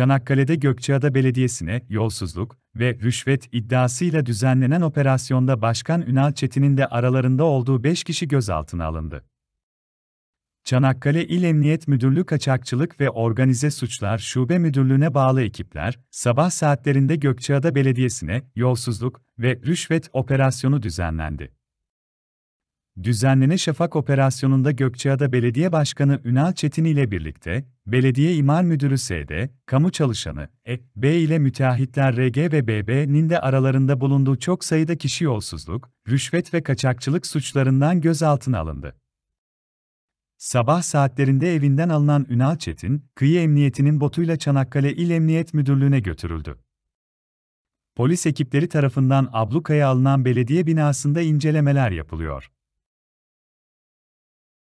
Çanakkale'de Gökçeada Belediyesi'ne yolsuzluk ve rüşvet iddiasıyla düzenlenen operasyonda Başkan Ünal Çetin'in de aralarında olduğu 5 kişi gözaltına alındı. Çanakkale İl Emniyet Müdürlüğü Kaçakçılık ve Organize Suçlar Şube Müdürlüğü'ne bağlı ekipler, sabah saatlerinde Gökçeada Belediyesi'ne yolsuzluk ve rüşvet operasyonu düzenlendi. Düzenlene Şafak operasyonunda Gökçeada Belediye Başkanı Ünal Çetin ile birlikte, Belediye İmar Müdürü SD, kamu çalışanı, E, B ile müteahhitler RG ve BB'nin de aralarında bulunduğu çok sayıda kişi yolsuzluk, rüşvet ve kaçakçılık suçlarından gözaltına alındı. Sabah saatlerinde evinden alınan Ünal Çetin, kıyı emniyetinin botuyla Çanakkale İl Emniyet Müdürlüğü'ne götürüldü. Polis ekipleri tarafından ablukaya alınan belediye binasında incelemeler yapılıyor.